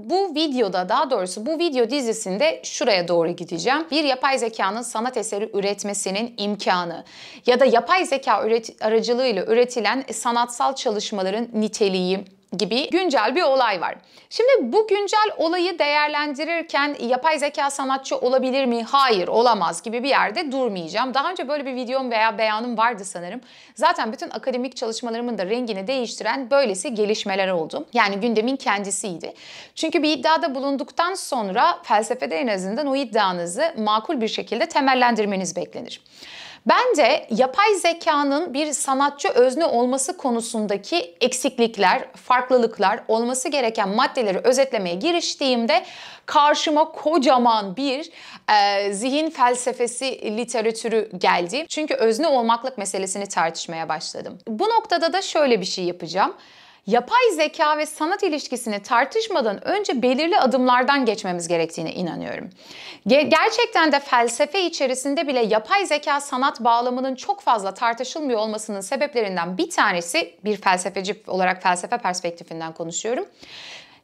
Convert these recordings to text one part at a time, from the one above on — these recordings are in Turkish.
Bu videoda daha doğrusu bu video dizisinde şuraya doğru gideceğim. Bir yapay zekanın sanat eseri üretmesinin imkanı ya da yapay zeka aracılığıyla üretilen sanatsal çalışmaların niteliği, gibi güncel bir olay var. Şimdi bu güncel olayı değerlendirirken yapay zeka sanatçı olabilir mi? Hayır olamaz gibi bir yerde durmayacağım. Daha önce böyle bir videom veya beyanım vardı sanırım. Zaten bütün akademik çalışmalarımın da rengini değiştiren böylesi gelişmeler oldu. Yani gündemin kendisiydi. Çünkü bir iddiada bulunduktan sonra felsefede en azından o iddianızı makul bir şekilde temellendirmeniz beklenir. Bence yapay zekanın bir sanatçı özne olması konusundaki eksiklikler, farklılıklar, olması gereken maddeleri özetlemeye giriştiğimde karşıma kocaman bir e, zihin felsefesi literatürü geldi. Çünkü özne olmaklık meselesini tartışmaya başladım. Bu noktada da şöyle bir şey yapacağım yapay zeka ve sanat ilişkisini tartışmadan önce belirli adımlardan geçmemiz gerektiğine inanıyorum. Ge- gerçekten de felsefe içerisinde bile yapay zeka sanat bağlamının çok fazla tartışılmıyor olmasının sebeplerinden bir tanesi bir felsefeci olarak felsefe perspektifinden konuşuyorum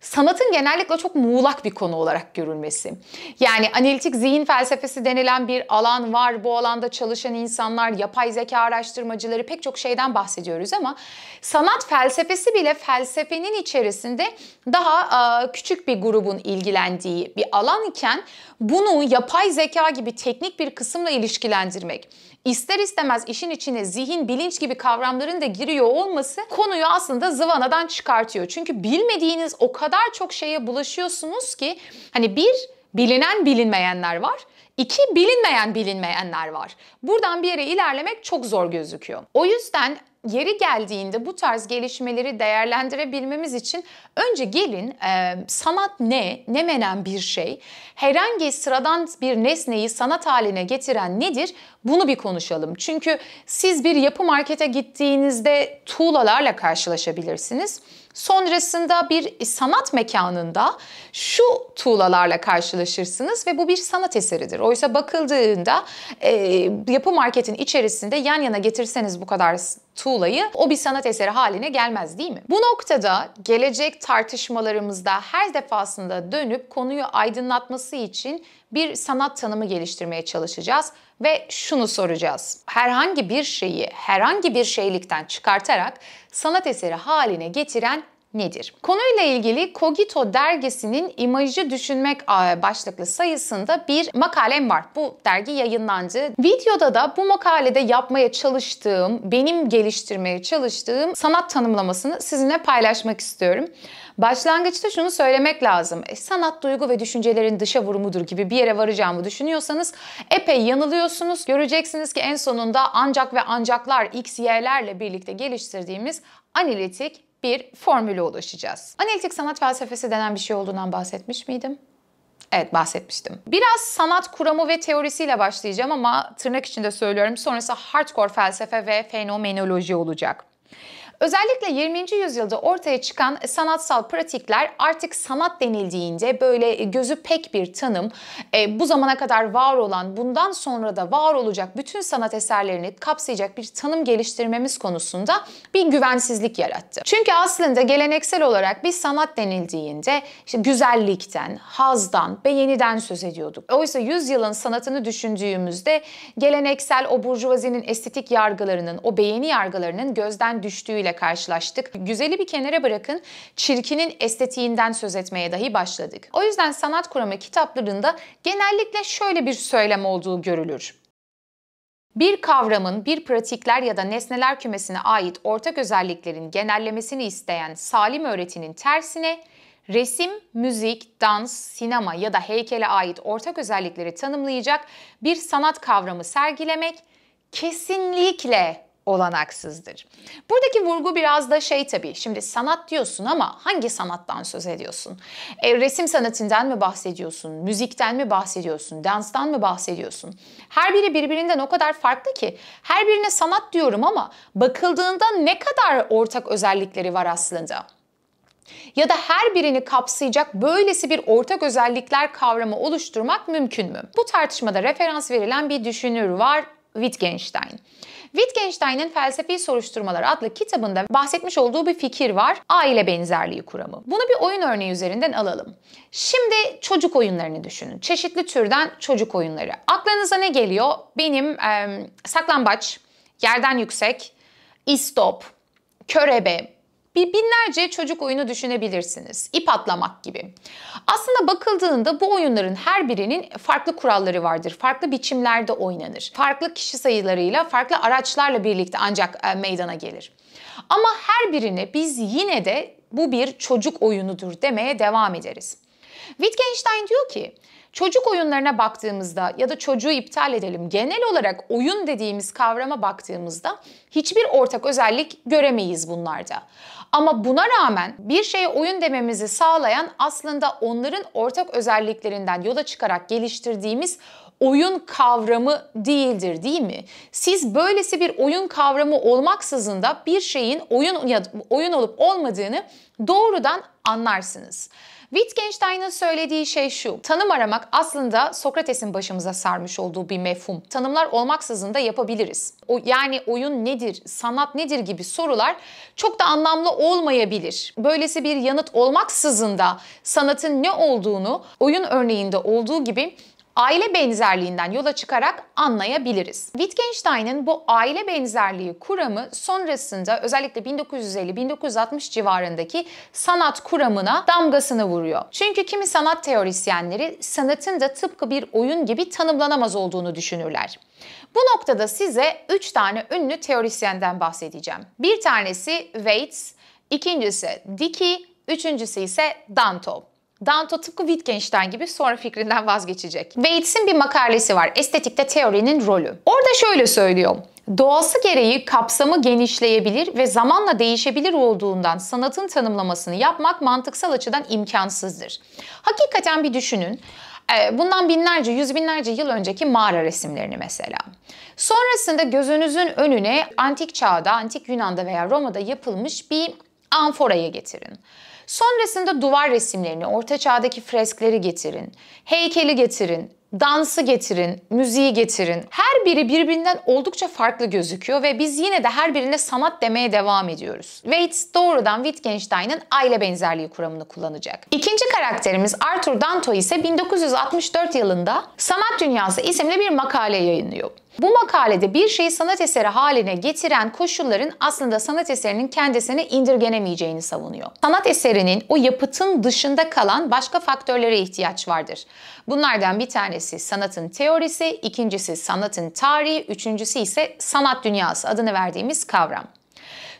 sanatın genellikle çok muğlak bir konu olarak görülmesi. Yani analitik zihin felsefesi denilen bir alan var. Bu alanda çalışan insanlar, yapay zeka araştırmacıları pek çok şeyden bahsediyoruz ama sanat felsefesi bile felsefenin içerisinde daha e, küçük bir grubun ilgilendiği bir alan iken bunu yapay zeka gibi teknik bir kısımla ilişkilendirmek ister istemez işin içine zihin, bilinç gibi kavramların da giriyor olması konuyu aslında zıvanadan çıkartıyor. Çünkü bilmediğiniz o kadar çok şeye bulaşıyorsunuz ki hani bir bilinen bilinmeyenler var. İki bilinmeyen bilinmeyenler var. Buradan bir yere ilerlemek çok zor gözüküyor. O yüzden yeri geldiğinde bu tarz gelişmeleri değerlendirebilmemiz için önce gelin e, sanat ne, ne menen bir şey, herhangi sıradan bir nesneyi sanat haline getiren nedir bunu bir konuşalım. Çünkü siz bir yapı markete gittiğinizde tuğlalarla karşılaşabilirsiniz. Sonrasında bir sanat mekanında şu tuğlalarla karşılaşırsınız ve bu bir sanat eseridir. Oysa bakıldığında e, yapı marketin içerisinde yan yana getirseniz bu kadar tuğlayı o bir sanat eseri haline gelmez değil mi? Bu noktada gelecek tartışmalarımızda her defasında dönüp konuyu aydınlatması için bir sanat tanımı geliştirmeye çalışacağız ve şunu soracağız. Herhangi bir şeyi herhangi bir şeylikten çıkartarak sanat eseri haline getiren nedir? Konuyla ilgili Kogito dergisinin imajı düşünmek başlıklı sayısında bir makalem var. Bu dergi yayınlandı. Videoda da bu makalede yapmaya çalıştığım, benim geliştirmeye çalıştığım sanat tanımlamasını sizinle paylaşmak istiyorum. Başlangıçta şunu söylemek lazım. E, sanat duygu ve düşüncelerin dışa vurumudur gibi bir yere varacağımı düşünüyorsanız epey yanılıyorsunuz. Göreceksiniz ki en sonunda ancak ve ancaklar, x, y'lerle birlikte geliştirdiğimiz analitik bir formüle ulaşacağız. Analitik sanat felsefesi denen bir şey olduğundan bahsetmiş miydim? Evet bahsetmiştim. Biraz sanat kuramı ve teorisiyle başlayacağım ama tırnak içinde söylüyorum. Sonrası hardcore felsefe ve fenomenoloji olacak. Özellikle 20. yüzyılda ortaya çıkan sanatsal pratikler artık sanat denildiğinde böyle e, gözü pek bir tanım, e, bu zamana kadar var olan, bundan sonra da var olacak bütün sanat eserlerini kapsayacak bir tanım geliştirmemiz konusunda bir güvensizlik yarattı. Çünkü aslında geleneksel olarak bir sanat denildiğinde işte güzellikten, hazdan, beğeniden söz ediyorduk. Oysa yüzyılın sanatını düşündüğümüzde geleneksel o burjuvazinin estetik yargılarının, o beğeni yargılarının gözden düştüğüyle ile karşılaştık. Güzeli bir kenara bırakın, çirkinin estetiğinden söz etmeye dahi başladık. O yüzden sanat kuramı kitaplarında genellikle şöyle bir söylem olduğu görülür. Bir kavramın bir pratikler ya da nesneler kümesine ait ortak özelliklerin genellemesini isteyen salim öğretinin tersine resim, müzik, dans, sinema ya da heykele ait ortak özellikleri tanımlayacak bir sanat kavramı sergilemek kesinlikle olanaksızdır. Buradaki vurgu biraz da şey tabii. Şimdi sanat diyorsun ama hangi sanattan söz ediyorsun? E, resim sanatından mı bahsediyorsun? Müzikten mi bahsediyorsun? Danstan mı bahsediyorsun? Her biri birbirinden o kadar farklı ki her birine sanat diyorum ama bakıldığında ne kadar ortak özellikleri var aslında? Ya da her birini kapsayacak böylesi bir ortak özellikler kavramı oluşturmak mümkün mü? Bu tartışmada referans verilen bir düşünür var Wittgenstein. Wittgenstein'in Felsefi Soruşturmalar adlı kitabında bahsetmiş olduğu bir fikir var. Aile benzerliği kuramı. Bunu bir oyun örneği üzerinden alalım. Şimdi çocuk oyunlarını düşünün. Çeşitli türden çocuk oyunları. Aklınıza ne geliyor? Benim e, saklambaç, yerden yüksek, istop, körebe, bir binlerce çocuk oyunu düşünebilirsiniz. İp atlamak gibi. Aslında bakıldığında bu oyunların her birinin farklı kuralları vardır. Farklı biçimlerde oynanır. Farklı kişi sayılarıyla, farklı araçlarla birlikte ancak e, meydana gelir. Ama her birine biz yine de bu bir çocuk oyunudur demeye devam ederiz. Wittgenstein diyor ki Çocuk oyunlarına baktığımızda ya da çocuğu iptal edelim genel olarak oyun dediğimiz kavrama baktığımızda hiçbir ortak özellik göremeyiz bunlarda. Ama buna rağmen bir şeye oyun dememizi sağlayan aslında onların ortak özelliklerinden yola çıkarak geliştirdiğimiz oyun kavramı değildir değil mi? Siz böylesi bir oyun kavramı olmaksızın da bir şeyin oyun oyun olup olmadığını doğrudan anlarsınız. Wittgenstein'ın söylediği şey şu. Tanım aramak aslında Sokrates'in başımıza sarmış olduğu bir mefhum. Tanımlar olmaksızın da yapabiliriz. O yani oyun nedir, sanat nedir gibi sorular çok da anlamlı olmayabilir. Böylesi bir yanıt olmaksızın da sanatın ne olduğunu oyun örneğinde olduğu gibi aile benzerliğinden yola çıkarak anlayabiliriz. Wittgenstein'in bu aile benzerliği kuramı sonrasında özellikle 1950-1960 civarındaki sanat kuramına damgasını vuruyor. Çünkü kimi sanat teorisyenleri sanatın da tıpkı bir oyun gibi tanımlanamaz olduğunu düşünürler. Bu noktada size 3 tane ünlü teorisyenden bahsedeceğim. Bir tanesi Waits, ikincisi Dickey, üçüncüsü ise Danto. Danto tıpkı Wittgenstein gibi sonra fikrinden vazgeçecek. Waits'in bir makalesi var. Estetikte teorinin rolü. Orada şöyle söylüyor. Doğası gereği kapsamı genişleyebilir ve zamanla değişebilir olduğundan sanatın tanımlamasını yapmak mantıksal açıdan imkansızdır. Hakikaten bir düşünün. E, bundan binlerce, yüz binlerce yıl önceki mağara resimlerini mesela. Sonrasında gözünüzün önüne antik çağda, antik Yunan'da veya Roma'da yapılmış bir amforayı getirin. Sonrasında duvar resimlerini, orta çağdaki freskleri getirin, heykeli getirin, dansı getirin, müziği getirin. Her biri birbirinden oldukça farklı gözüküyor ve biz yine de her birine sanat demeye devam ediyoruz. Waits doğrudan Wittgenstein'ın aile benzerliği kuramını kullanacak. İkinci karakterimiz Arthur Danto ise 1964 yılında Sanat Dünyası isimli bir makale yayınlıyor. Bu makalede bir şeyi sanat eseri haline getiren koşulların aslında sanat eserinin kendisine indirgenemeyeceğini savunuyor. Sanat eserinin o yapıtın dışında kalan başka faktörlere ihtiyaç vardır. Bunlardan bir tanesi sanatın teorisi, ikincisi sanatın tarihi, üçüncüsü ise sanat dünyası adını verdiğimiz kavram.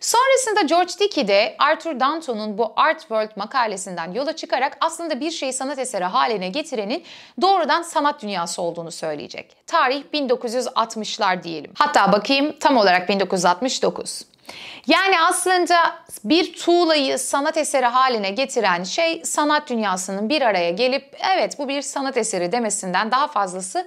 Sonrasında George Dickey de Arthur Danton'un bu Art World makalesinden yola çıkarak aslında bir şeyi sanat eseri haline getirenin doğrudan sanat dünyası olduğunu söyleyecek. Tarih 1960'lar diyelim. Hatta bakayım tam olarak 1969. Yani aslında bir tuğlayı sanat eseri haline getiren şey sanat dünyasının bir araya gelip evet bu bir sanat eseri demesinden daha fazlası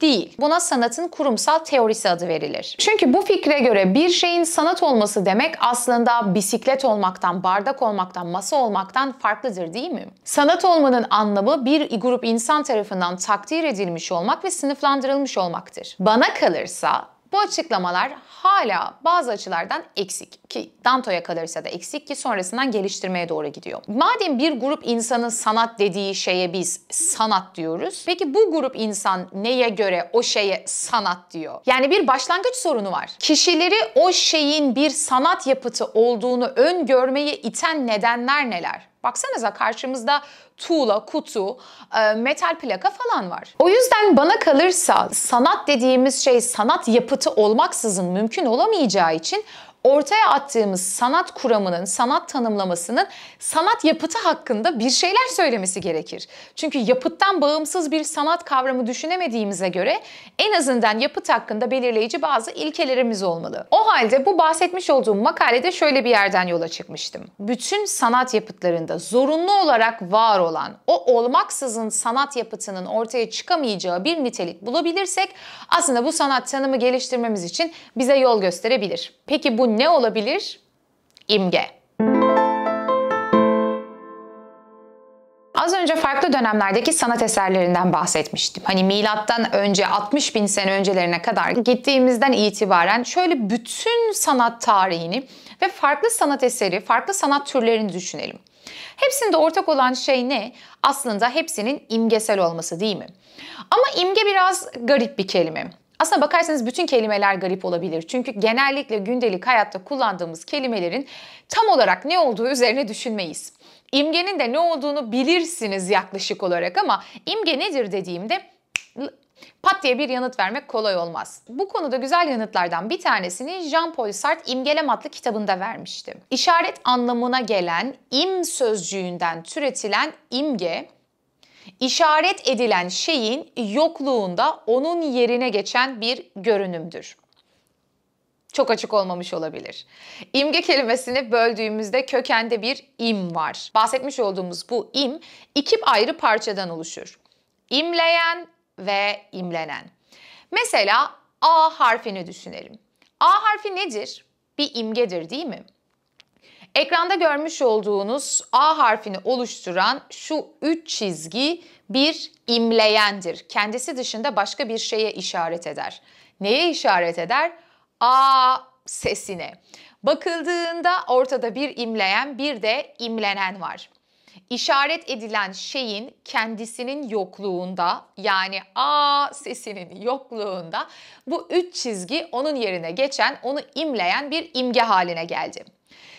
değil. Buna sanatın kurumsal teorisi adı verilir. Çünkü bu fikre göre bir şeyin sanat olması demek aslında bisiklet olmaktan, bardak olmaktan, masa olmaktan farklıdır değil mi? Sanat olmanın anlamı bir grup insan tarafından takdir edilmiş olmak ve sınıflandırılmış olmaktır. Bana kalırsa bu açıklamalar hala bazı açılardan eksik ki Danto'ya kalırsa da eksik ki sonrasından geliştirmeye doğru gidiyor. Madem bir grup insanın sanat dediği şeye biz sanat diyoruz. Peki bu grup insan neye göre o şeye sanat diyor? Yani bir başlangıç sorunu var. Kişileri o şeyin bir sanat yapıtı olduğunu öngörmeyi iten nedenler neler? Baksanıza karşımızda tuğla, kutu, e, metal plaka falan var. O yüzden bana kalırsa sanat dediğimiz şey sanat yapıtı olmaksızın mümkün olamayacağı için ortaya attığımız sanat kuramının, sanat tanımlamasının sanat yapıtı hakkında bir şeyler söylemesi gerekir. Çünkü yapıttan bağımsız bir sanat kavramı düşünemediğimize göre en azından yapıt hakkında belirleyici bazı ilkelerimiz olmalı. O halde bu bahsetmiş olduğum makalede şöyle bir yerden yola çıkmıştım. Bütün sanat yapıtlarında zorunlu olarak var olan o olmaksızın sanat yapıtının ortaya çıkamayacağı bir nitelik bulabilirsek aslında bu sanat tanımı geliştirmemiz için bize yol gösterebilir. Peki bu ne olabilir? İmge. Az önce farklı dönemlerdeki sanat eserlerinden bahsetmiştim. Hani milattan önce 60 bin sene öncelerine kadar gittiğimizden itibaren şöyle bütün sanat tarihini ve farklı sanat eseri, farklı sanat türlerini düşünelim. Hepsinde ortak olan şey ne? Aslında hepsinin imgesel olması değil mi? Ama imge biraz garip bir kelime. Aslına bakarsanız bütün kelimeler garip olabilir. Çünkü genellikle gündelik hayatta kullandığımız kelimelerin tam olarak ne olduğu üzerine düşünmeyiz. İmgenin de ne olduğunu bilirsiniz yaklaşık olarak ama imge nedir dediğimde pat diye bir yanıt vermek kolay olmaz. Bu konuda güzel yanıtlardan bir tanesini Jean-Paul Sartre İmgelem adlı kitabında vermişti. İşaret anlamına gelen im sözcüğünden türetilen imge işaret edilen şeyin yokluğunda onun yerine geçen bir görünümdür çok açık olmamış olabilir. İmge kelimesini böldüğümüzde kökende bir im var. Bahsetmiş olduğumuz bu im iki ayrı parçadan oluşur. İmleyen ve imlenen. Mesela A harfini düşünelim. A harfi nedir? Bir imgedir değil mi? Ekranda görmüş olduğunuz A harfini oluşturan şu üç çizgi bir imleyendir. Kendisi dışında başka bir şeye işaret eder. Neye işaret eder? A sesine. Bakıldığında ortada bir imleyen bir de imlenen var. İşaret edilen şeyin kendisinin yokluğunda yani a sesinin yokluğunda bu üç çizgi onun yerine geçen, onu imleyen bir imge haline geldi.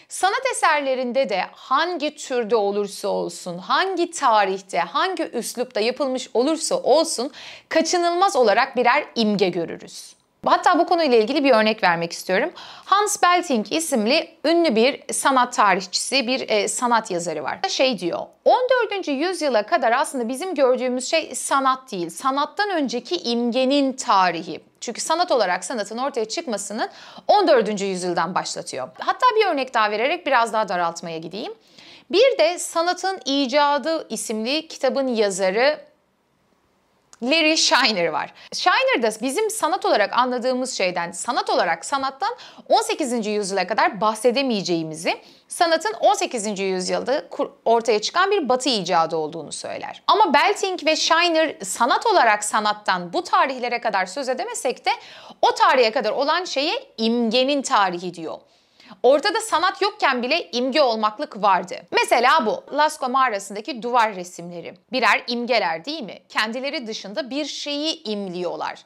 Sanat eserlerinde de hangi türde olursa olsun, hangi tarihte, hangi üslupta yapılmış olursa olsun kaçınılmaz olarak birer imge görürüz. Hatta bu konuyla ilgili bir örnek vermek istiyorum. Hans Belting isimli ünlü bir sanat tarihçisi, bir e, sanat yazarı var. Şey diyor, 14. yüzyıla kadar aslında bizim gördüğümüz şey sanat değil. Sanattan önceki imgenin tarihi. Çünkü sanat olarak sanatın ortaya çıkmasının 14. yüzyıldan başlatıyor. Hatta bir örnek daha vererek biraz daha daraltmaya gideyim. Bir de Sanatın İcadı isimli kitabın yazarı Larry Shiner var. Shiner da bizim sanat olarak anladığımız şeyden, sanat olarak sanattan 18. yüzyıla kadar bahsedemeyeceğimizi, sanatın 18. yüzyılda ortaya çıkan bir batı icadı olduğunu söyler. Ama Belting ve Shiner sanat olarak sanattan bu tarihlere kadar söz edemesek de o tarihe kadar olan şeye imgenin tarihi diyor. Ortada sanat yokken bile imge olmaklık vardı. Mesela bu. Lascaux mağarasındaki duvar resimleri. Birer imgeler değil mi? Kendileri dışında bir şeyi imliyorlar.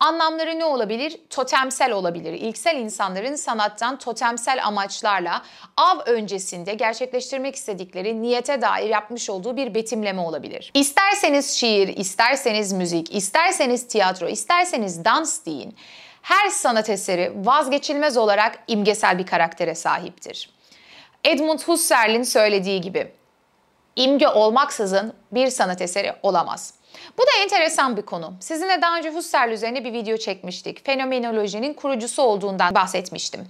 Anlamları ne olabilir? Totemsel olabilir. İlksel insanların sanattan totemsel amaçlarla av öncesinde gerçekleştirmek istedikleri niyete dair yapmış olduğu bir betimleme olabilir. İsterseniz şiir, isterseniz müzik, isterseniz tiyatro, isterseniz dans deyin her sanat eseri vazgeçilmez olarak imgesel bir karaktere sahiptir. Edmund Husserl'in söylediği gibi imge olmaksızın bir sanat eseri olamaz. Bu da enteresan bir konu. Sizinle daha önce Husserl üzerine bir video çekmiştik. Fenomenolojinin kurucusu olduğundan bahsetmiştim.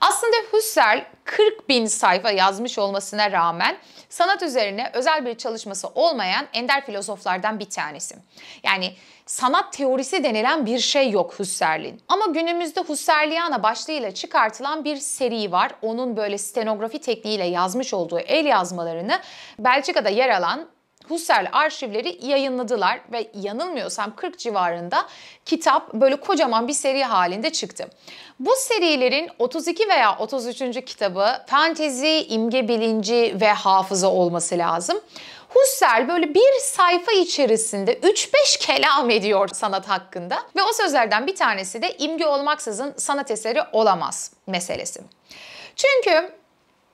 Aslında Husserl 40 bin sayfa yazmış olmasına rağmen sanat üzerine özel bir çalışması olmayan ender filozoflardan bir tanesi. Yani sanat teorisi denilen bir şey yok Husserl'in. Ama günümüzde Husserliana başlığıyla çıkartılan bir seri var. Onun böyle stenografi tekniğiyle yazmış olduğu el yazmalarını Belçika'da yer alan Husserl arşivleri yayınladılar ve yanılmıyorsam 40 civarında kitap böyle kocaman bir seri halinde çıktı. Bu serilerin 32 veya 33. kitabı fantezi, imge bilinci ve hafıza olması lazım. Husserl böyle bir sayfa içerisinde 3-5 kelam ediyor sanat hakkında ve o sözlerden bir tanesi de imge olmaksızın sanat eseri olamaz meselesi. Çünkü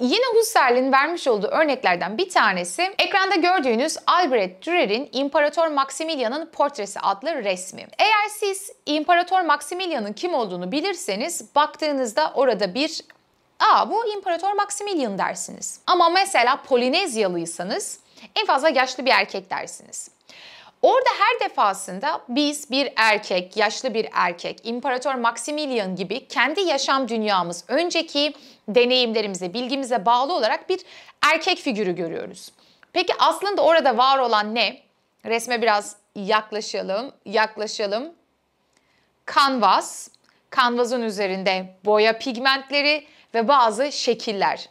Yine Husserl'in vermiş olduğu örneklerden bir tanesi ekranda gördüğünüz Albrecht Dürer'in İmparator Maximilian'ın portresi adlı resmi. Eğer siz İmparator Maximilian'ın kim olduğunu bilirseniz baktığınızda orada bir Aa bu İmparator Maximilian dersiniz. Ama mesela Polinezyalıysanız en fazla yaşlı bir erkek dersiniz. Orada her defasında biz bir erkek, yaşlı bir erkek, İmparator Maximilian gibi kendi yaşam dünyamız, önceki deneyimlerimize, bilgimize bağlı olarak bir erkek figürü görüyoruz. Peki aslında orada var olan ne? Resme biraz yaklaşalım, yaklaşalım. Kanvas, kanvasın üzerinde boya pigmentleri ve bazı şekiller.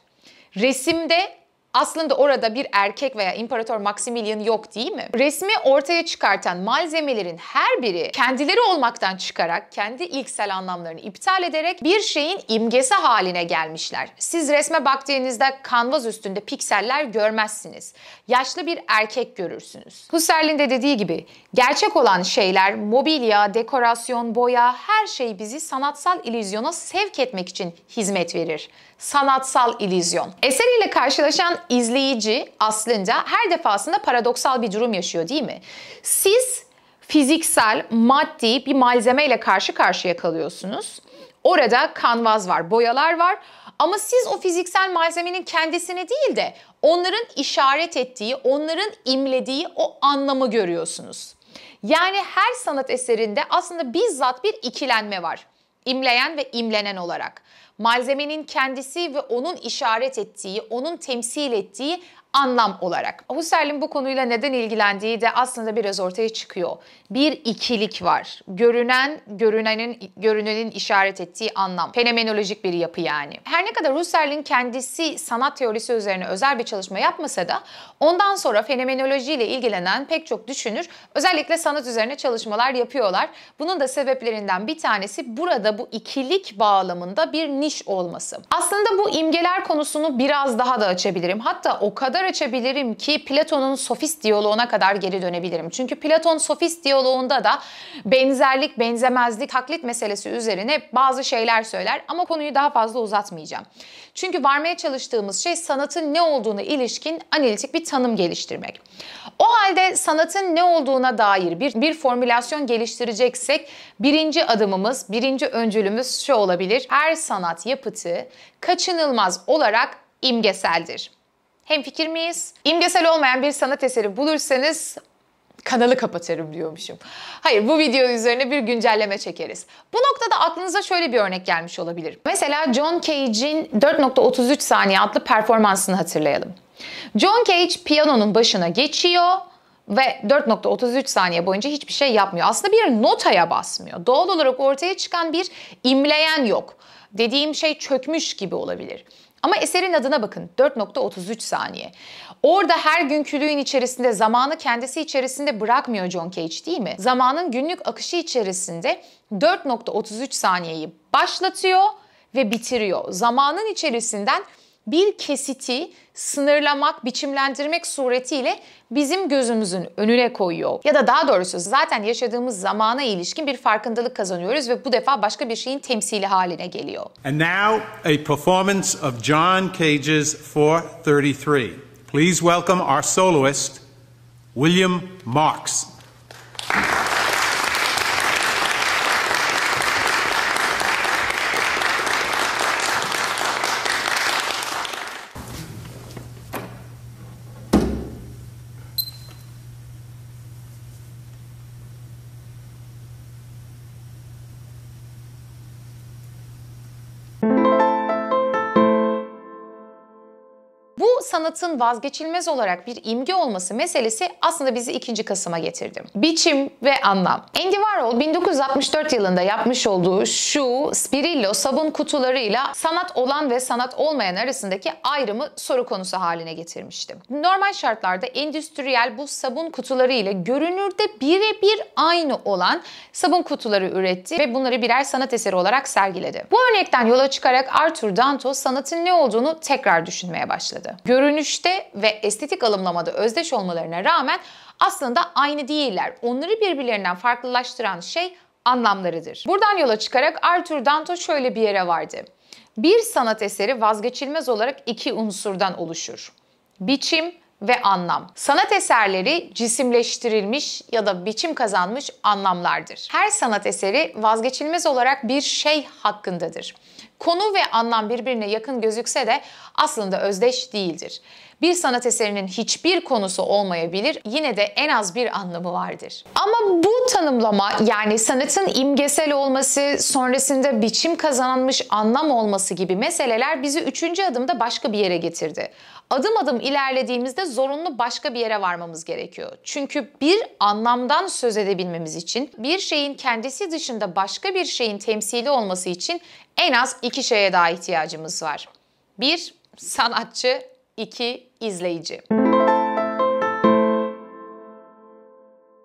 Resimde aslında orada bir erkek veya İmparator Maximilian yok değil mi? Resmi ortaya çıkartan malzemelerin her biri kendileri olmaktan çıkarak kendi ilksel anlamlarını iptal ederek bir şeyin imgesi haline gelmişler. Siz resme baktığınızda kanvas üstünde pikseller görmezsiniz. Yaşlı bir erkek görürsünüz. Husserl'in de dediği gibi gerçek olan şeyler mobilya, dekorasyon, boya her şey bizi sanatsal illüzyona sevk etmek için hizmet verir sanatsal ilizyon. Eseriyle karşılaşan izleyici aslında her defasında paradoksal bir durum yaşıyor değil mi? Siz fiziksel, maddi bir malzemeyle karşı karşıya kalıyorsunuz. Orada kanvaz var, boyalar var. Ama siz o fiziksel malzemenin kendisini değil de onların işaret ettiği, onların imlediği o anlamı görüyorsunuz. Yani her sanat eserinde aslında bizzat bir ikilenme var imleyen ve imlenen olarak. Malzemenin kendisi ve onun işaret ettiği, onun temsil ettiği anlam olarak. Husserl'in bu konuyla neden ilgilendiği de aslında biraz ortaya çıkıyor. Bir ikilik var. Görünen, görünenin, görünenin işaret ettiği anlam. Fenomenolojik bir yapı yani. Her ne kadar Husserl'in kendisi sanat teorisi üzerine özel bir çalışma yapmasa da ondan sonra fenomenolojiyle ilgilenen pek çok düşünür özellikle sanat üzerine çalışmalar yapıyorlar. Bunun da sebeplerinden bir tanesi burada bu ikilik bağlamında bir niş olması. Aslında bu imgeler konusunu biraz daha da açabilirim. Hatta o kadar kapılar açabilirim ki Platon'un sofist diyaloğuna kadar geri dönebilirim. Çünkü Platon sofist diyaloğunda da benzerlik, benzemezlik, taklit meselesi üzerine bazı şeyler söyler ama konuyu daha fazla uzatmayacağım. Çünkü varmaya çalıştığımız şey sanatın ne olduğunu ilişkin analitik bir tanım geliştirmek. O halde sanatın ne olduğuna dair bir, bir formülasyon geliştireceksek birinci adımımız, birinci öncülümüz şu olabilir. Her sanat yapıtı kaçınılmaz olarak imgeseldir. Hem fikir miyiz? İmgesel olmayan bir sanat eseri bulursanız kanalı kapatırım diyormuşum. Hayır bu video üzerine bir güncelleme çekeriz. Bu noktada aklınıza şöyle bir örnek gelmiş olabilir. Mesela John Cage'in 4.33 saniye adlı performansını hatırlayalım. John Cage piyanonun başına geçiyor ve 4.33 saniye boyunca hiçbir şey yapmıyor. Aslında bir notaya basmıyor. Doğal olarak ortaya çıkan bir imleyen yok. Dediğim şey çökmüş gibi olabilir. Ama eserin adına bakın 4.33 saniye. Orada her günkülüğün içerisinde zamanı kendisi içerisinde bırakmıyor John Cage değil mi? Zamanın günlük akışı içerisinde 4.33 saniyeyi başlatıyor ve bitiriyor. Zamanın içerisinden bir kesiti sınırlamak, biçimlendirmek suretiyle bizim gözümüzün önüne koyuyor. Ya da daha doğrusu zaten yaşadığımız zamana ilişkin bir farkındalık kazanıyoruz ve bu defa başka bir şeyin temsili haline geliyor. And now a performance of John Cage's 433. Please welcome our soloist William Marks. sanatın vazgeçilmez olarak bir imge olması meselesi aslında bizi 2. Kasım'a getirdi. Biçim ve anlam. Andy Warhol 1964 yılında yapmış olduğu şu Spirillo sabun kutularıyla sanat olan ve sanat olmayan arasındaki ayrımı soru konusu haline getirmişti. Normal şartlarda endüstriyel bu sabun kutuları ile görünürde birebir aynı olan sabun kutuları üretti ve bunları birer sanat eseri olarak sergiledi. Bu örnekten yola çıkarak Arthur Danto sanatın ne olduğunu tekrar düşünmeye başladı. Görün görünüşte ve estetik alımlamada özdeş olmalarına rağmen aslında aynı değiller. Onları birbirlerinden farklılaştıran şey anlamlarıdır. Buradan yola çıkarak Arthur Danto şöyle bir yere vardı. Bir sanat eseri vazgeçilmez olarak iki unsurdan oluşur. Biçim ve anlam. Sanat eserleri cisimleştirilmiş ya da biçim kazanmış anlamlardır. Her sanat eseri vazgeçilmez olarak bir şey hakkındadır. Konu ve anlam birbirine yakın gözükse de aslında özdeş değildir bir sanat eserinin hiçbir konusu olmayabilir. Yine de en az bir anlamı vardır. Ama bu tanımlama yani sanatın imgesel olması, sonrasında biçim kazanmış anlam olması gibi meseleler bizi üçüncü adımda başka bir yere getirdi. Adım adım ilerlediğimizde zorunlu başka bir yere varmamız gerekiyor. Çünkü bir anlamdan söz edebilmemiz için bir şeyin kendisi dışında başka bir şeyin temsili olması için en az iki şeye daha ihtiyacımız var. Bir, sanatçı, iki izleyici.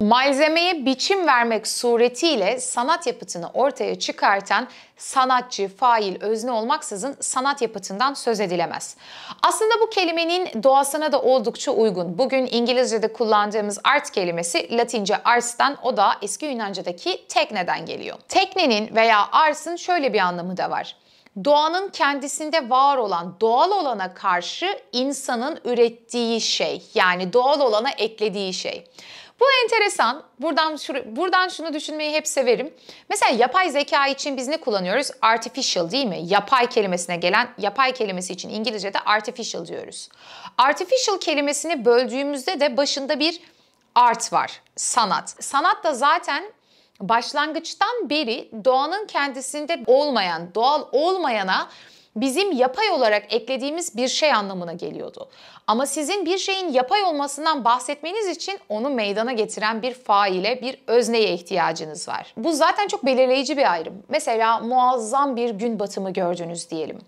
Malzemeye biçim vermek suretiyle sanat yapıtını ortaya çıkartan sanatçı, fail, özne olmaksızın sanat yapıtından söz edilemez. Aslında bu kelimenin doğasına da oldukça uygun. Bugün İngilizce'de kullandığımız art kelimesi Latince ars'tan o da eski Yunanca'daki tekneden geliyor. Teknenin veya ars'ın şöyle bir anlamı da var doğanın kendisinde var olan doğal olana karşı insanın ürettiği şey yani doğal olana eklediği şey. Bu enteresan. Buradan şur- buradan şunu düşünmeyi hep severim. Mesela yapay zeka için biz ne kullanıyoruz? Artificial değil mi? Yapay kelimesine gelen yapay kelimesi için İngilizce'de artificial diyoruz. Artificial kelimesini böldüğümüzde de başında bir art var. Sanat. Sanat da zaten başlangıçtan beri doğanın kendisinde olmayan, doğal olmayana bizim yapay olarak eklediğimiz bir şey anlamına geliyordu. Ama sizin bir şeyin yapay olmasından bahsetmeniz için onu meydana getiren bir faile, bir özneye ihtiyacınız var. Bu zaten çok belirleyici bir ayrım. Mesela muazzam bir gün batımı gördünüz diyelim.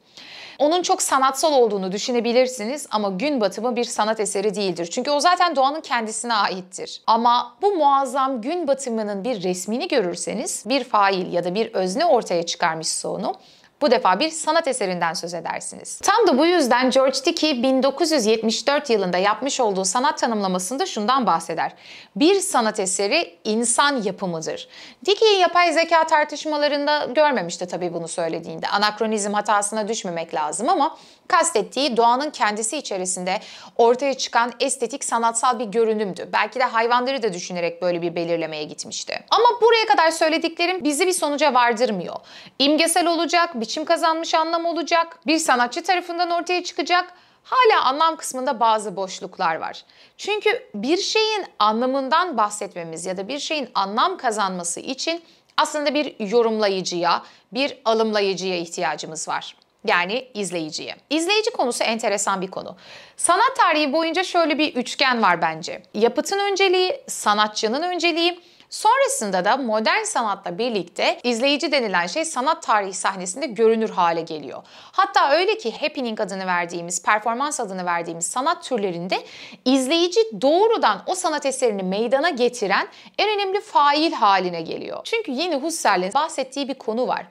Onun çok sanatsal olduğunu düşünebilirsiniz ama gün batımı bir sanat eseri değildir. Çünkü o zaten doğanın kendisine aittir. Ama bu muazzam gün batımının bir resmini görürseniz bir fail ya da bir özne ortaya çıkarmışsa onu bu defa bir sanat eserinden söz edersiniz. Tam da bu yüzden George Dickey 1974 yılında yapmış olduğu sanat tanımlamasında şundan bahseder. Bir sanat eseri insan yapımıdır. Dickey yapay zeka tartışmalarında görmemişti tabii bunu söylediğinde. Anakronizm hatasına düşmemek lazım ama kastettiği doğanın kendisi içerisinde ortaya çıkan estetik sanatsal bir görünümdü. Belki de hayvanları da düşünerek böyle bir belirlemeye gitmişti. Ama buraya kadar söylediklerim bizi bir sonuca vardırmıyor. İmgesel olacak, bir biçim kazanmış anlam olacak, bir sanatçı tarafından ortaya çıkacak hala anlam kısmında bazı boşluklar var. Çünkü bir şeyin anlamından bahsetmemiz ya da bir şeyin anlam kazanması için aslında bir yorumlayıcıya, bir alımlayıcıya ihtiyacımız var. Yani izleyiciye. İzleyici konusu enteresan bir konu. Sanat tarihi boyunca şöyle bir üçgen var bence. Yapıtın önceliği, sanatçının önceliği, Sonrasında da modern sanatla birlikte izleyici denilen şey sanat tarihi sahnesinde görünür hale geliyor. Hatta öyle ki happening adını verdiğimiz, performans adını verdiğimiz sanat türlerinde izleyici doğrudan o sanat eserini meydana getiren en önemli fail haline geliyor. Çünkü yine Husserl'in bahsettiği bir konu var.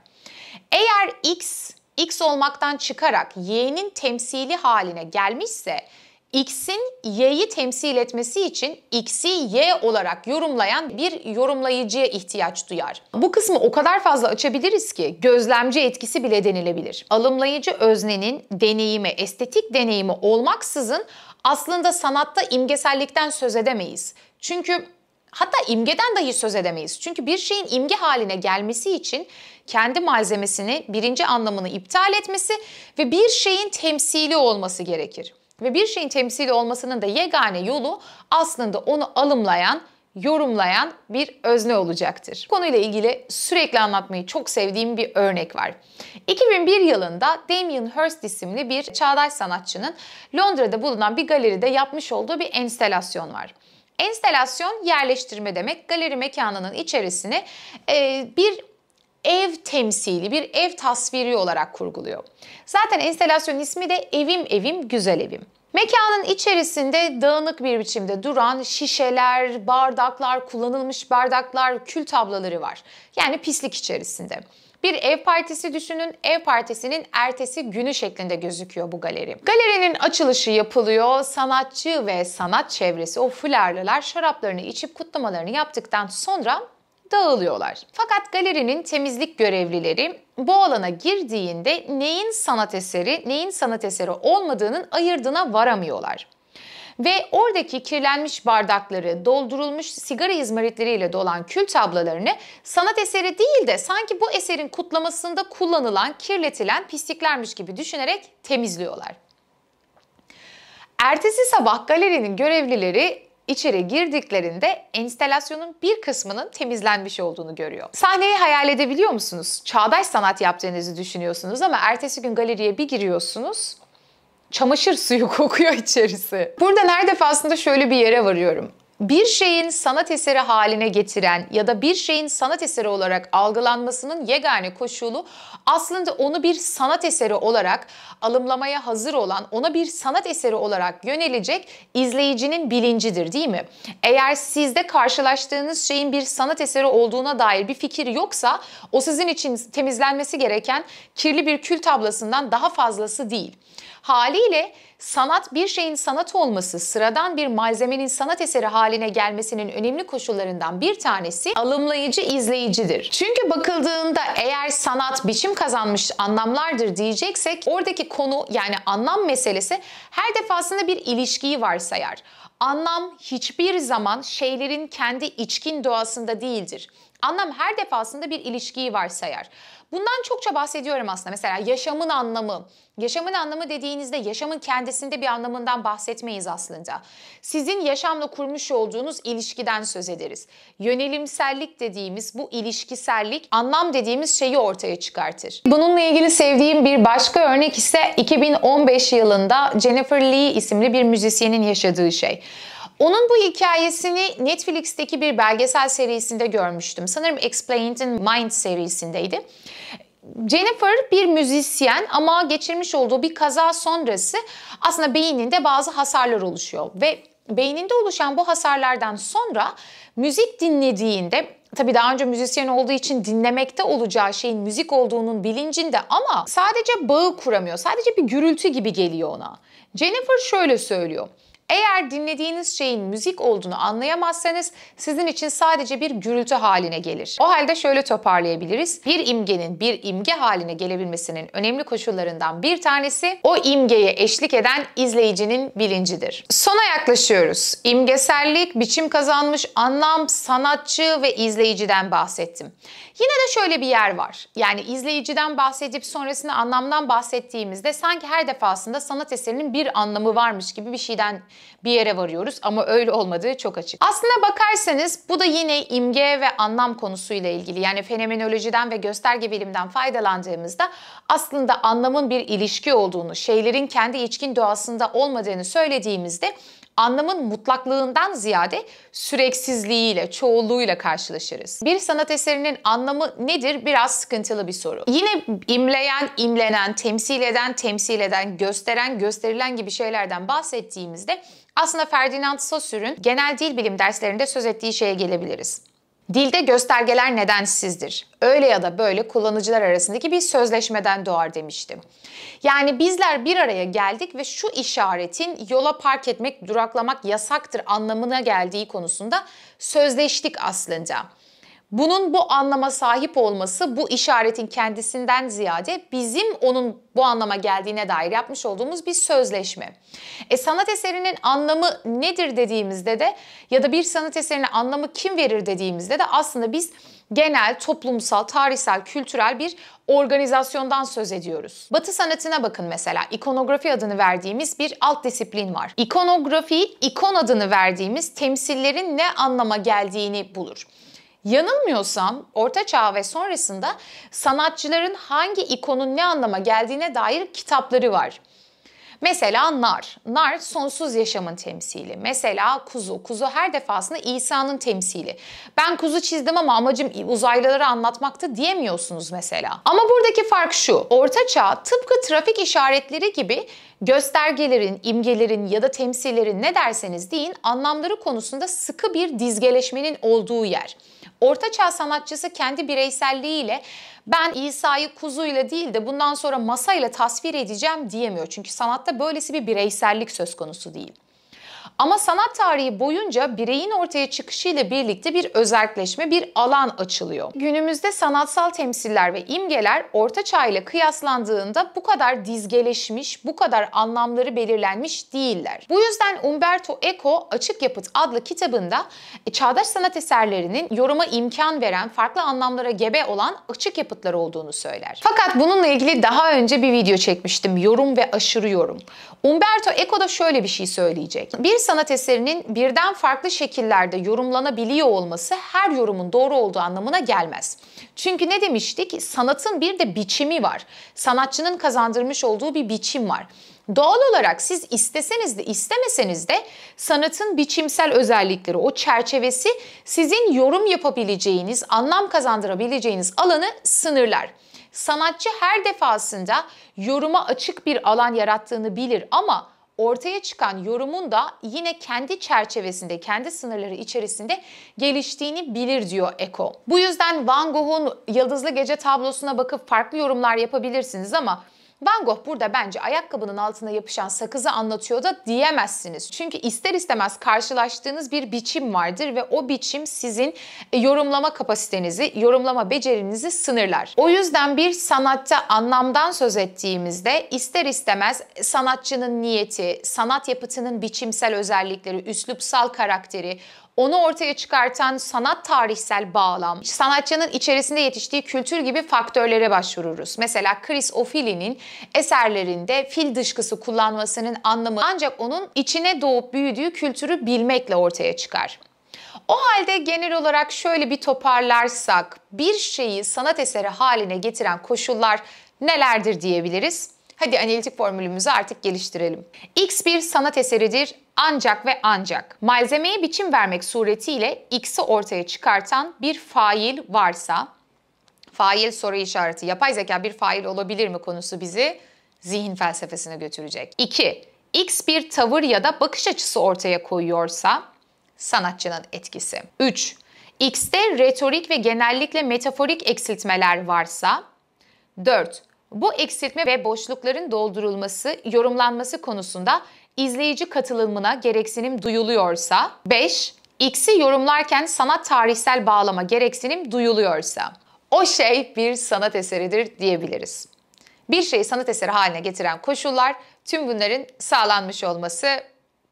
Eğer X X olmaktan çıkarak Y'nin temsili haline gelmişse X'in Y'yi temsil etmesi için X'i Y olarak yorumlayan bir yorumlayıcıya ihtiyaç duyar. Bu kısmı o kadar fazla açabiliriz ki gözlemci etkisi bile denilebilir. Alımlayıcı öznenin deneyimi, estetik deneyimi olmaksızın aslında sanatta imgesellikten söz edemeyiz. Çünkü hatta imgeden dahi söz edemeyiz. Çünkü bir şeyin imge haline gelmesi için kendi malzemesini, birinci anlamını iptal etmesi ve bir şeyin temsili olması gerekir. Ve bir şeyin temsili olmasının da yegane yolu aslında onu alımlayan yorumlayan bir özne olacaktır. Bu konuyla ilgili sürekli anlatmayı çok sevdiğim bir örnek var. 2001 yılında Damien Hirst isimli bir çağdaş sanatçının Londra'da bulunan bir galeride yapmış olduğu bir enstelasyon var. Enstelasyon yerleştirme demek. Galeri mekanının içerisine e, bir ev temsili, bir ev tasviri olarak kurguluyor. Zaten enstalasyonun ismi de Evim Evim Güzel Evim. Mekanın içerisinde dağınık bir biçimde duran şişeler, bardaklar, kullanılmış bardaklar, kül tablaları var. Yani pislik içerisinde. Bir ev partisi düşünün. Ev partisinin ertesi günü şeklinde gözüküyor bu galeri. Galerinin açılışı yapılıyor. Sanatçı ve sanat çevresi o fularlılar şaraplarını içip kutlamalarını yaptıktan sonra dağılıyorlar. Fakat galerinin temizlik görevlileri bu alana girdiğinde neyin sanat eseri, neyin sanat eseri olmadığının ayırdına varamıyorlar. Ve oradaki kirlenmiş bardakları, doldurulmuş sigara izmaritleriyle dolan kül tablalarını sanat eseri değil de sanki bu eserin kutlamasında kullanılan, kirletilen pisliklermiş gibi düşünerek temizliyorlar. Ertesi sabah galerinin görevlileri İçeri girdiklerinde enstalasyonun bir kısmının temizlenmiş olduğunu görüyor. Sahneyi hayal edebiliyor musunuz? Çağdaş sanat yaptığınızı düşünüyorsunuz ama ertesi gün galeriye bir giriyorsunuz çamaşır suyu kokuyor içerisi. Burada her defasında şöyle bir yere varıyorum bir şeyin sanat eseri haline getiren ya da bir şeyin sanat eseri olarak algılanmasının yegane koşulu aslında onu bir sanat eseri olarak alımlamaya hazır olan, ona bir sanat eseri olarak yönelecek izleyicinin bilincidir değil mi? Eğer sizde karşılaştığınız şeyin bir sanat eseri olduğuna dair bir fikir yoksa o sizin için temizlenmesi gereken kirli bir kül tablasından daha fazlası değil. Haliyle sanat bir şeyin sanat olması, sıradan bir malzemenin sanat eseri haline gelmesinin önemli koşullarından bir tanesi alımlayıcı izleyicidir. Çünkü bakıldığında eğer sanat biçim kazanmış anlamlardır diyeceksek oradaki konu yani anlam meselesi her defasında bir ilişkiyi varsayar. Anlam hiçbir zaman şeylerin kendi içkin doğasında değildir. Anlam her defasında bir ilişkiyi varsayar. Bundan çokça bahsediyorum aslında. Mesela yaşamın anlamı. Yaşamın anlamı dediğinizde yaşamın kendisinde bir anlamından bahsetmeyiz aslında. Sizin yaşamla kurmuş olduğunuz ilişkiden söz ederiz. Yönelimsellik dediğimiz bu ilişkisellik anlam dediğimiz şeyi ortaya çıkartır. Bununla ilgili sevdiğim bir başka örnek ise 2015 yılında Jennifer Lee isimli bir müzisyenin yaşadığı şey. Onun bu hikayesini Netflix'teki bir belgesel serisinde görmüştüm. Sanırım Explained in Mind serisindeydi. Jennifer bir müzisyen ama geçirmiş olduğu bir kaza sonrası aslında beyninde bazı hasarlar oluşuyor ve beyninde oluşan bu hasarlardan sonra müzik dinlediğinde tabii daha önce müzisyen olduğu için dinlemekte olacağı şeyin müzik olduğunun bilincinde ama sadece bağı kuramıyor. Sadece bir gürültü gibi geliyor ona. Jennifer şöyle söylüyor. Eğer dinlediğiniz şeyin müzik olduğunu anlayamazsanız sizin için sadece bir gürültü haline gelir. O halde şöyle toparlayabiliriz. Bir imgenin bir imge haline gelebilmesinin önemli koşullarından bir tanesi o imgeye eşlik eden izleyicinin bilincidir. Sona yaklaşıyoruz. İmgesellik, biçim kazanmış anlam, sanatçı ve izleyiciden bahsettim. Yine de şöyle bir yer var. Yani izleyiciden bahsedip sonrasında anlamdan bahsettiğimizde sanki her defasında sanat eserinin bir anlamı varmış gibi bir şeyden bir yere varıyoruz ama öyle olmadığı çok açık. Aslına bakarsanız bu da yine imge ve anlam konusuyla ilgili. Yani fenomenolojiden ve gösterge bilimden faydalandığımızda aslında anlamın bir ilişki olduğunu, şeylerin kendi içkin doğasında olmadığını söylediğimizde anlamın mutlaklığından ziyade süreksizliğiyle, çoğulluğuyla karşılaşırız. Bir sanat eserinin anlamı nedir? Biraz sıkıntılı bir soru. Yine imleyen, imlenen, temsil eden, temsil eden, gösteren, gösterilen gibi şeylerden bahsettiğimizde aslında Ferdinand Saussure genel dil bilim derslerinde söz ettiği şeye gelebiliriz. Dilde göstergeler nedensizdir. Öyle ya da böyle kullanıcılar arasındaki bir sözleşmeden doğar demiştim. Yani bizler bir araya geldik ve şu işaretin yola park etmek, duraklamak yasaktır anlamına geldiği konusunda sözleştik aslında. Bunun bu anlama sahip olması bu işaretin kendisinden ziyade bizim onun bu anlama geldiğine dair yapmış olduğumuz bir sözleşme. E sanat eserinin anlamı nedir dediğimizde de ya da bir sanat eserine anlamı kim verir dediğimizde de aslında biz genel, toplumsal, tarihsel, kültürel bir organizasyondan söz ediyoruz. Batı sanatına bakın mesela. ikonografi adını verdiğimiz bir alt disiplin var. İkonografi, ikon adını verdiğimiz temsillerin ne anlama geldiğini bulur. Yanılmıyorsam Orta Çağ ve sonrasında sanatçıların hangi ikonun ne anlama geldiğine dair kitapları var. Mesela nar. Nar sonsuz yaşamın temsili. Mesela kuzu. Kuzu her defasında İsa'nın temsili. Ben kuzu çizdim ama amacım uzaylıları anlatmaktı diyemiyorsunuz mesela. Ama buradaki fark şu. Orta çağ tıpkı trafik işaretleri gibi göstergelerin, imgelerin ya da temsillerin ne derseniz deyin anlamları konusunda sıkı bir dizgeleşmenin olduğu yer. Ortaçağ sanatçısı kendi bireyselliğiyle ben İsa'yı kuzuyla değil de bundan sonra masayla tasvir edeceğim diyemiyor. Çünkü sanatta böylesi bir bireysellik söz konusu değil. Ama sanat tarihi boyunca bireyin ortaya çıkışıyla birlikte bir özerkleşme, bir alan açılıyor. Günümüzde sanatsal temsiller ve imgeler orta çağ ile kıyaslandığında bu kadar dizgeleşmiş, bu kadar anlamları belirlenmiş değiller. Bu yüzden Umberto Eco Açık Yapıt adlı kitabında e, çağdaş sanat eserlerinin yoruma imkan veren, farklı anlamlara gebe olan açık yapıtlar olduğunu söyler. Fakat bununla ilgili daha önce bir video çekmiştim. Yorum ve aşırı yorum. Umberto Eco da şöyle bir şey söyleyecek. Bir sanat eserinin birden farklı şekillerde yorumlanabiliyor olması her yorumun doğru olduğu anlamına gelmez. Çünkü ne demiştik? Sanatın bir de biçimi var. Sanatçının kazandırmış olduğu bir biçim var. Doğal olarak siz isteseniz de istemeseniz de sanatın biçimsel özellikleri, o çerçevesi sizin yorum yapabileceğiniz, anlam kazandırabileceğiniz alanı sınırlar. Sanatçı her defasında yoruma açık bir alan yarattığını bilir ama ortaya çıkan yorumun da yine kendi çerçevesinde, kendi sınırları içerisinde geliştiğini bilir diyor Eko. Bu yüzden Van Gogh'un Yıldızlı Gece tablosuna bakıp farklı yorumlar yapabilirsiniz ama Van Gogh burada bence ayakkabının altına yapışan sakızı anlatıyor da diyemezsiniz. Çünkü ister istemez karşılaştığınız bir biçim vardır ve o biçim sizin e, yorumlama kapasitenizi, yorumlama becerinizi sınırlar. O yüzden bir sanatta anlamdan söz ettiğimizde ister istemez sanatçının niyeti, sanat yapıtının biçimsel özellikleri, üslupsal karakteri, onu ortaya çıkartan sanat tarihsel bağlam, sanatçının içerisinde yetiştiği kültür gibi faktörlere başvururuz. Mesela Chris O'Filly'nin eserlerinde fil dışkısı kullanmasının anlamı ancak onun içine doğup büyüdüğü kültürü bilmekle ortaya çıkar. O halde genel olarak şöyle bir toparlarsak bir şeyi sanat eseri haline getiren koşullar nelerdir diyebiliriz? Hadi analitik formülümüzü artık geliştirelim. X bir sanat eseridir ancak ve ancak malzemeye biçim vermek suretiyle X'i ortaya çıkartan bir fail varsa fail soru işareti yapay zeka bir fail olabilir mi konusu bizi zihin felsefesine götürecek. 2. X bir tavır ya da bakış açısı ortaya koyuyorsa sanatçının etkisi. 3. X'te retorik ve genellikle metaforik eksiltmeler varsa 4. Bu eksiltme ve boşlukların doldurulması, yorumlanması konusunda izleyici katılımına gereksinim duyuluyorsa 5. X'i yorumlarken sanat tarihsel bağlama gereksinim duyuluyorsa o şey bir sanat eseridir diyebiliriz. Bir şeyi sanat eseri haline getiren koşullar tüm bunların sağlanmış olması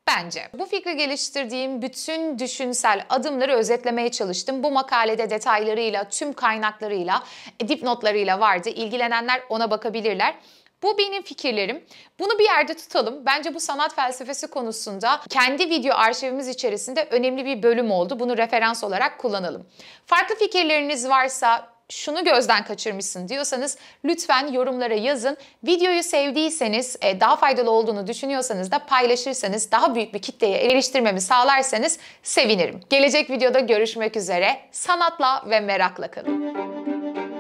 Bence. Bu fikri geliştirdiğim bütün düşünsel adımları özetlemeye çalıştım. Bu makalede detaylarıyla, tüm kaynaklarıyla, e, dipnotlarıyla vardı. İlgilenenler ona bakabilirler. Bu benim fikirlerim. Bunu bir yerde tutalım. Bence bu sanat felsefesi konusunda kendi video arşivimiz içerisinde önemli bir bölüm oldu. Bunu referans olarak kullanalım. Farklı fikirleriniz varsa şunu gözden kaçırmışsın diyorsanız lütfen yorumlara yazın. Videoyu sevdiyseniz, e, daha faydalı olduğunu düşünüyorsanız da paylaşırsanız, daha büyük bir kitleye eriştirmemi sağlarsanız sevinirim. Gelecek videoda görüşmek üzere. Sanatla ve merakla kalın.